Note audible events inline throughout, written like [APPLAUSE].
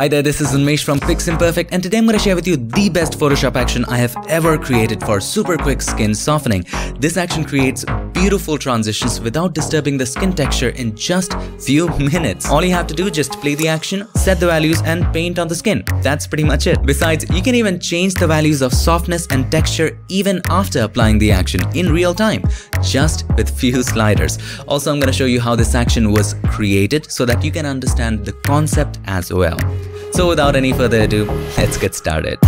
Hi there, this is Unmesh from Fix Imperfect and today I'm going to share with you the best Photoshop action I have ever created for super quick skin softening. This action creates beautiful transitions without disturbing the skin texture in just few [LAUGHS] minutes. All you have to do just play the action, set the values and paint on the skin. That's pretty much it. Besides, you can even change the values of softness and texture even after applying the action in real time, just with few [LAUGHS] sliders. Also, I'm going to show you how this action was created so that you can understand the concept as well. So without any further ado, let's get started.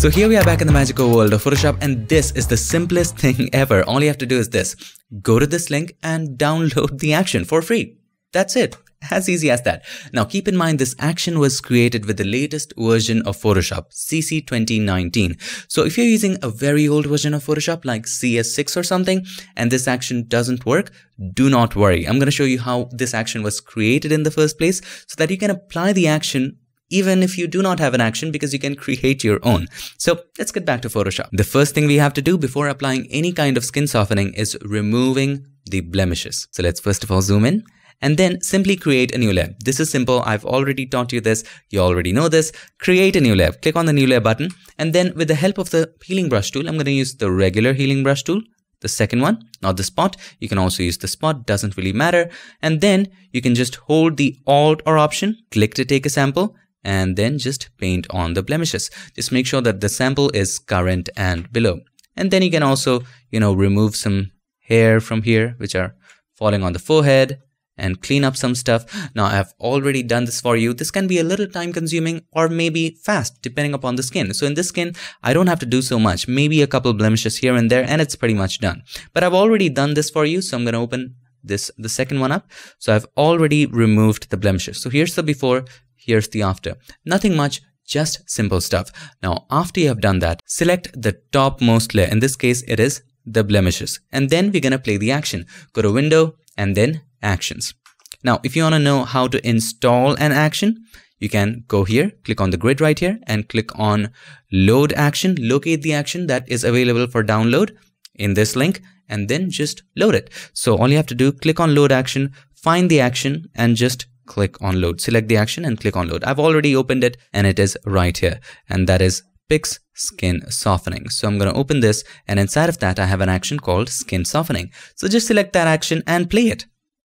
So here we are back in the magical world of Photoshop and this is the simplest thing ever. All you have to do is this. Go to this link and download the action for free. That's it. As easy as that. Now keep in mind this action was created with the latest version of Photoshop, CC 2019. So if you're using a very old version of Photoshop like CS6 or something and this action doesn't work, do not worry. I'm going to show you how this action was created in the first place so that you can apply the action even if you do not have an action because you can create your own. So let's get back to Photoshop. The first thing we have to do before applying any kind of skin softening is removing the blemishes. So let's first of all zoom in and then simply create a new layer. This is simple. I've already taught you this. You already know this. Create a new layer. Click on the new layer button. And then with the help of the healing brush tool, I'm going to use the regular healing brush tool. The second one, not the spot. You can also use the spot. Doesn't really matter. And then you can just hold the alt or option, click to take a sample and then just paint on the blemishes. Just make sure that the sample is current and below. And then you can also, you know, remove some hair from here, which are falling on the forehead and clean up some stuff. Now I've already done this for you. This can be a little time consuming or maybe fast depending upon the skin. So in this skin, I don't have to do so much, maybe a couple blemishes here and there and it's pretty much done. But I've already done this for you. So I'm going to open this, the second one up. So I've already removed the blemishes. So here's the before, here's the after. Nothing much, just simple stuff. Now, after you have done that, select the topmost layer. In this case, it is the blemishes. And then we're going to play the action. Go to window and then actions. Now, if you want to know how to install an action, you can go here, click on the grid right here and click on load action, locate the action that is available for download in this link and then just load it. So all you have to do, click on load action, find the action and just click on load. Select the action and click on load. I've already opened it and it is right here and that is Pix Skin Softening. So I'm going to open this and inside of that I have an action called Skin Softening. So just select that action and play it.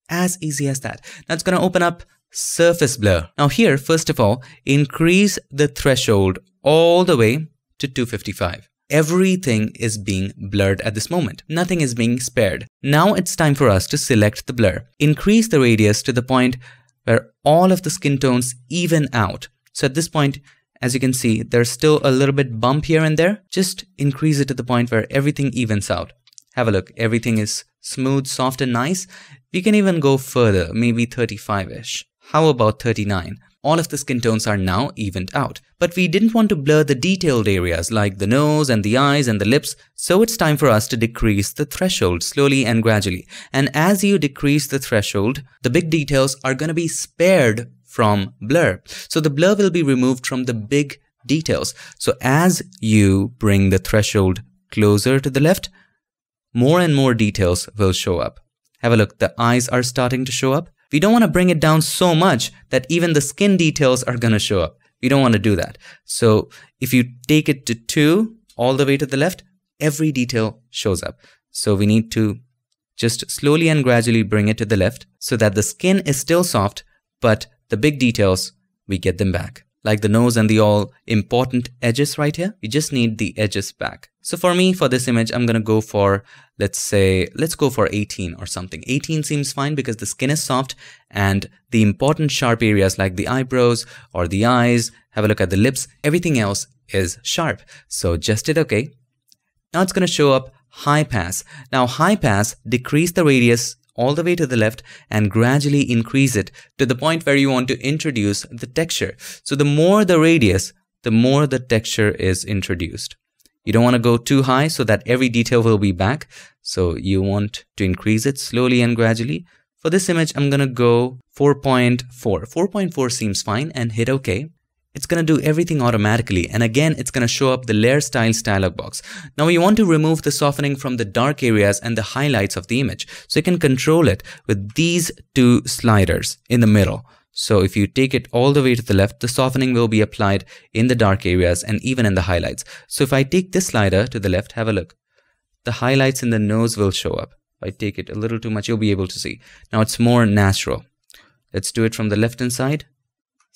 As easy as that. That's going to open up surface blur. Now here, first of all, increase the threshold all the way to 255. Everything is being blurred at this moment. Nothing is being spared. Now it's time for us to select the blur. Increase the radius to the point where all of the skin tones even out. So at this point, as you can see, there's still a little bit bump here and there. Just increase it to the point where everything evens out. Have a look, everything is smooth, soft and nice. We can even go further, maybe 35-ish. How about 39? All of the skin tones are now evened out, but we didn't want to blur the detailed areas like the nose and the eyes and the lips, so it's time for us to decrease the threshold slowly and gradually. And as you decrease the threshold, the big details are going to be spared from blur. So the blur will be removed from the big details. So as you bring the threshold closer to the left, more and more details will show up. Have a look, the eyes are starting to show up. We don't want to bring it down so much that even the skin details are going to show up. We don't want to do that. So if you take it to 2 all the way to the left, every detail shows up. So we need to just slowly and gradually bring it to the left so that the skin is still soft, but the big details, we get them back like the nose and the all important edges right here. We just need the edges back. So for me, for this image, I'm gonna go for, let's say, let's go for 18 or something. 18 seems fine because the skin is soft and the important sharp areas like the eyebrows or the eyes, have a look at the lips, everything else is sharp. So just hit okay. Now it's gonna show up high pass. Now high pass decrease the radius all the way to the left and gradually increase it to the point where you want to introduce the texture. So the more the radius, the more the texture is introduced. You don't want to go too high so that every detail will be back. So you want to increase it slowly and gradually. For this image, I'm going to go 4.4. 4.4 seems fine and hit OK. It's going to do everything automatically and again it's going to show up the layer styles dialog box. Now you want to remove the softening from the dark areas and the highlights of the image. So you can control it with these two sliders in the middle. So if you take it all the way to the left, the softening will be applied in the dark areas and even in the highlights. So if I take this slider to the left, have a look. The highlights in the nose will show up. If I take it a little too much, you'll be able to see. Now it's more natural. Let's do it from the left hand side.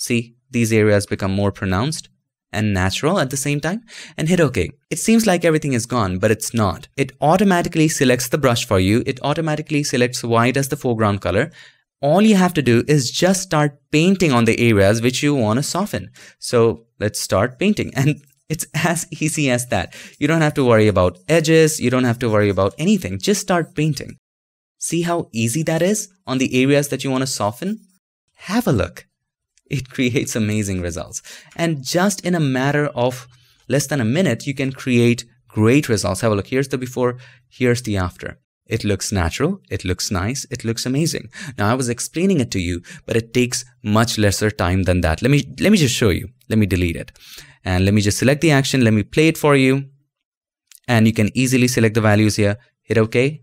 See, these areas become more pronounced and natural at the same time and hit OK. It seems like everything is gone, but it's not. It automatically selects the brush for you. It automatically selects white as the foreground color. All you have to do is just start painting on the areas which you want to soften. So let's start painting [LAUGHS] and it's as easy as that. You don't have to worry about edges. You don't have to worry about anything. Just start painting. See how easy that is on the areas that you want to soften? Have a look it creates amazing results. And just in a matter of less than a minute, you can create great results. Have a look. Here's the before, here's the after. It looks natural, it looks nice, it looks amazing. Now I was explaining it to you, but it takes much lesser time than that. Let me let me just show you. Let me delete it. And let me just select the action, let me play it for you. And you can easily select the values here. Hit OK.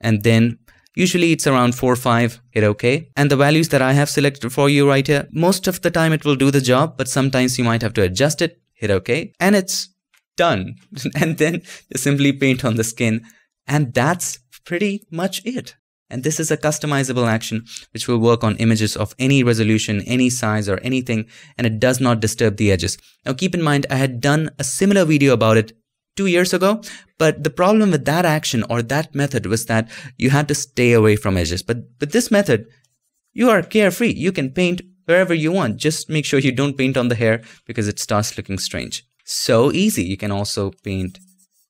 And then Usually it's around 4 5, hit OK. And the values that I have selected for you right here, most of the time it will do the job, but sometimes you might have to adjust it, hit OK, and it's done. [LAUGHS] and then simply paint on the skin, and that's pretty much it. And this is a customizable action which will work on images of any resolution, any size or anything and it does not disturb the edges. Now keep in mind I had done a similar video about it two years ago. But the problem with that action or that method was that you had to stay away from edges. But with this method, you are carefree. You can paint wherever you want. Just make sure you don't paint on the hair because it starts looking strange. So easy. You can also paint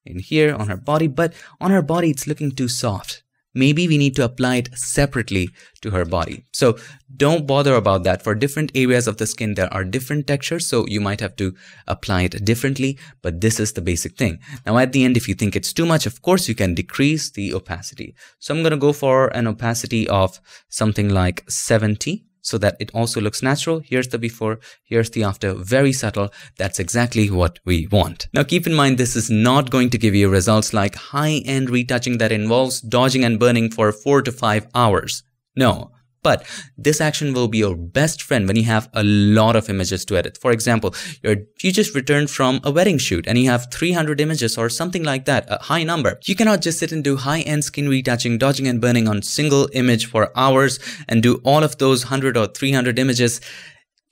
in here on her body, but on her body, it's looking too soft maybe we need to apply it separately to her body. So don't bother about that. For different areas of the skin, there are different textures, so you might have to apply it differently, but this is the basic thing. Now at the end, if you think it's too much, of course you can decrease the opacity. So I'm gonna go for an opacity of something like 70 so that it also looks natural. Here's the before, here's the after, very subtle. That's exactly what we want. Now keep in mind, this is not going to give you results like high-end retouching that involves dodging and burning for four to five hours. No, but this action will be your best friend when you have a lot of images to edit. For example, you just returned from a wedding shoot and you have 300 images or something like that, a high number. You cannot just sit and do high-end skin retouching, dodging and burning on single image for hours and do all of those 100 or 300 images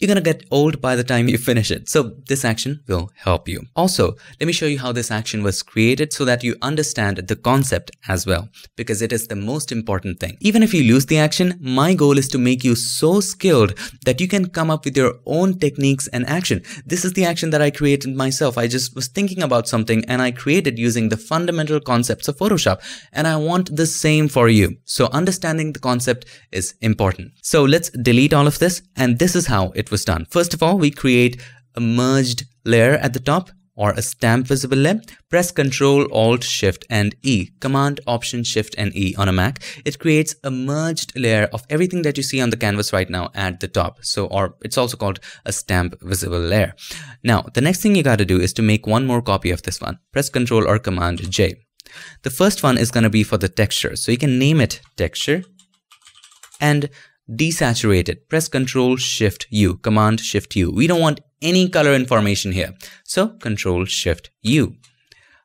you're gonna get old by the time you finish it. So this action will help you. Also, let me show you how this action was created so that you understand the concept as well, because it is the most important thing. Even if you lose the action, my goal is to make you so skilled that you can come up with your own techniques and action. This is the action that I created myself. I just was thinking about something and I created using the fundamental concepts of Photoshop. And I want the same for you. So understanding the concept is important. So let's delete all of this. And this is how it was done. First of all, we create a merged layer at the top or a stamp visible layer, press Ctrl Alt Shift and E, Command Option Shift and E on a Mac. It creates a merged layer of everything that you see on the canvas right now at the top. So, or it's also called a stamp visible layer. Now, the next thing you got to do is to make one more copy of this one. Press Ctrl or Command J. The first one is going to be for the texture. So you can name it texture and desaturated. Press Control Shift U, Command Shift U. We don't want any color information here. So Control Shift U.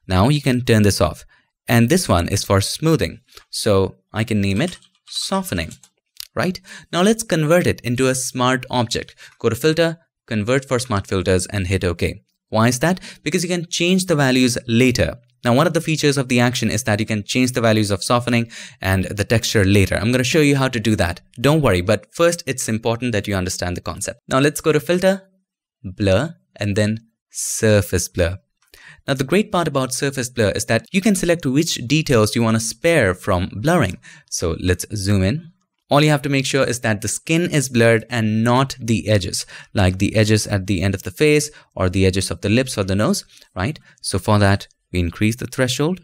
Now you can turn this off. And this one is for smoothing. So I can name it softening, right? Now let's convert it into a smart object. Go to filter, convert for smart filters and hit OK. Why is that? Because you can change the values later. Now, one of the features of the action is that you can change the values of softening and the texture later. I'm going to show you how to do that. Don't worry, but first it's important that you understand the concept. Now let's go to filter, blur, and then surface blur. Now the great part about surface blur is that you can select which details you want to spare from blurring. So let's zoom in. All you have to make sure is that the skin is blurred and not the edges, like the edges at the end of the face or the edges of the lips or the nose, right? So for that, we increase the threshold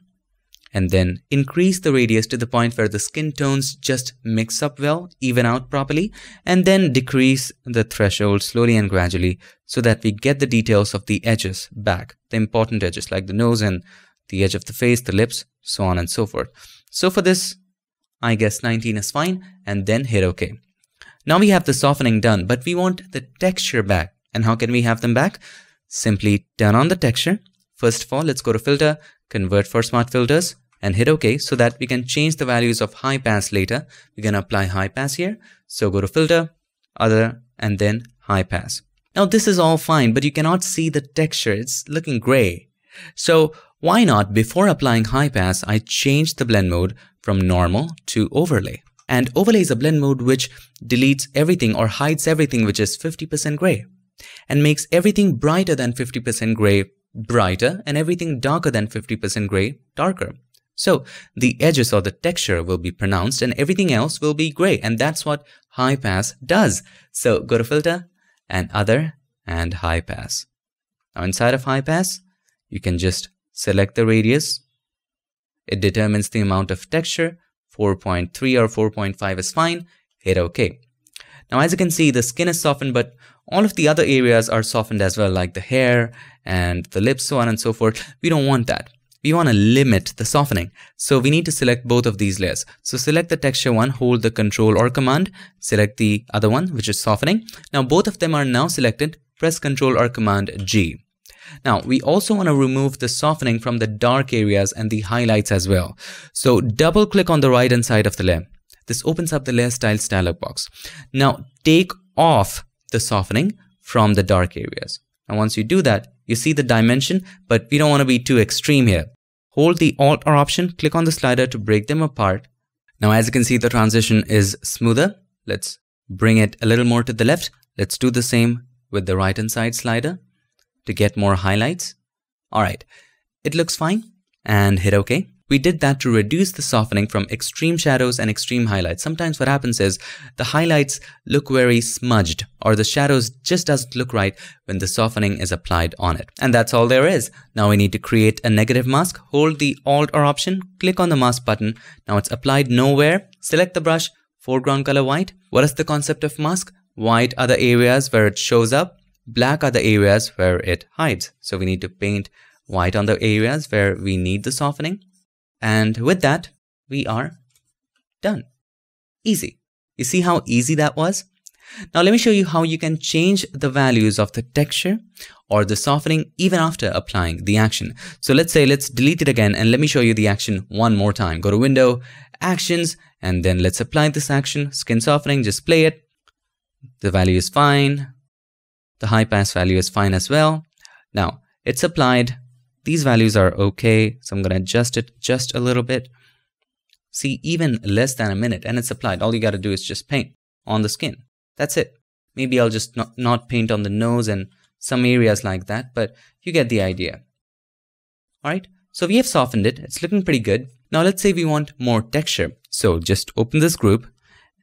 and then increase the radius to the point where the skin tones just mix up well, even out properly, and then decrease the threshold slowly and gradually so that we get the details of the edges back, the important edges like the nose and the edge of the face, the lips, so on and so forth. So for this, I guess 19 is fine, and then hit OK. Now we have the softening done, but we want the texture back. And how can we have them back? Simply turn on the texture, First of all, let's go to filter, convert for smart filters and hit OK so that we can change the values of high pass later. We're going to apply high pass here. So go to filter, other, and then high pass. Now this is all fine, but you cannot see the texture. It's looking gray. So why not before applying high pass, I change the blend mode from normal to overlay. And overlay is a blend mode which deletes everything or hides everything which is 50% gray and makes everything brighter than 50% gray brighter and everything darker than 50% gray, darker. So the edges or the texture will be pronounced and everything else will be gray and that's what high pass does. So go to filter and other and high pass. Now inside of high pass, you can just select the radius. It determines the amount of texture. 4.3 or 4.5 is fine. Hit OK. Now as you can see, the skin is softened, but all of the other areas are softened as well, like the hair and the lips, so on and so forth. We don't want that. We want to limit the softening. So we need to select both of these layers. So select the texture one, hold the control or command, select the other one, which is softening. Now both of them are now selected, press control or command G. Now, we also want to remove the softening from the dark areas and the highlights as well. So double click on the right hand side of the layer. This opens up the layer styles dialog box. Now take off the softening from the dark areas. And once you do that, you see the dimension, but we don't want to be too extreme here. Hold the Alt or Option, click on the slider to break them apart. Now as you can see, the transition is smoother. Let's bring it a little more to the left. Let's do the same with the right hand side slider to get more highlights. All right, it looks fine and hit OK. We did that to reduce the softening from extreme shadows and extreme highlights. Sometimes what happens is the highlights look very smudged or the shadows just doesn't look right when the softening is applied on it. And that's all there is. Now we need to create a negative mask. Hold the Alt or Option, click on the mask button. Now it's applied nowhere. Select the brush, foreground color white. What is the concept of mask? White are the areas where it shows up. Black are the areas where it hides. So we need to paint white on the areas where we need the softening and with that, we are done. Easy. You see how easy that was? Now let me show you how you can change the values of the texture or the softening even after applying the action. So let's say let's delete it again and let me show you the action one more time. Go to window, actions, and then let's apply this action, skin softening, just play it. The value is fine. The high pass value is fine as well. Now it's applied these values are okay, so I'm going to adjust it just a little bit. See, even less than a minute and it's applied. All you got to do is just paint on the skin. That's it. Maybe I'll just not, not paint on the nose and some areas like that, but you get the idea. Alright, so we have softened it. It's looking pretty good. Now let's say we want more texture. So just open this group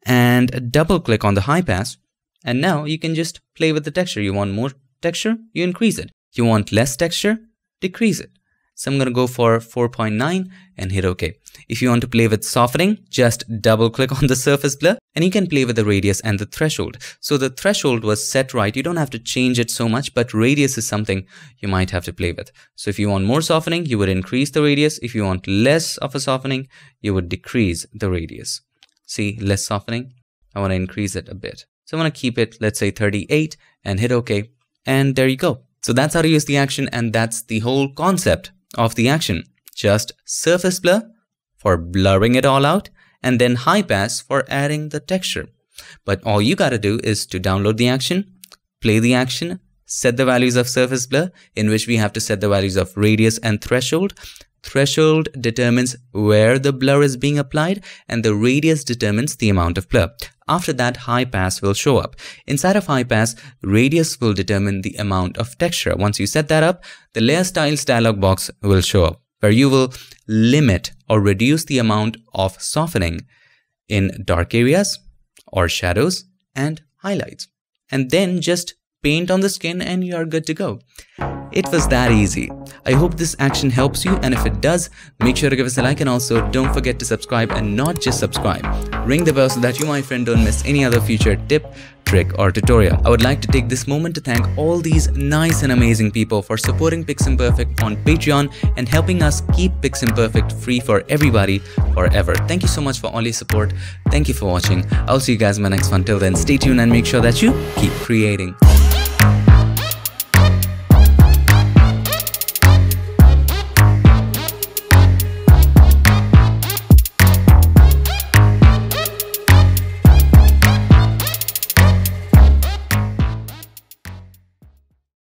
and double click on the high pass. And now you can just play with the texture. You want more texture, you increase it. You want less texture, decrease it. So I'm going to go for 4.9 and hit OK. If you want to play with softening, just double click on the [LAUGHS] surface blur and you can play with the radius and the threshold. So the threshold was set right. You don't have to change it so much, but radius is something you might have to play with. So if you want more softening, you would increase the radius. If you want less of a softening, you would decrease the radius. See, less softening. I want to increase it a bit. So I'm going to keep it, let's say 38 and hit OK. And there you go. So that's how you use the action and that's the whole concept of the action. Just surface blur for blurring it all out and then high pass for adding the texture. But all you gotta do is to download the action, play the action, set the values of surface blur in which we have to set the values of radius and threshold. Threshold determines where the blur is being applied and the radius determines the amount of blur. After that, high pass will show up. Inside of high pass, radius will determine the amount of texture. Once you set that up, the layer styles dialog box will show up where you will limit or reduce the amount of softening in dark areas or shadows and highlights. And then just paint on the skin and you are good to go. It was that easy. I hope this action helps you and if it does, make sure to give us a like and also don't forget to subscribe and not just subscribe. Ring the bell so that you my friend don't miss any other future tip, trick or tutorial. I would like to take this moment to thank all these nice and amazing people for supporting Piximperfect on Patreon and helping us keep Piximperfect free for everybody forever. Thank you so much for all your support. Thank you for watching. I'll see you guys in my next one. Till then, stay tuned and make sure that you keep creating.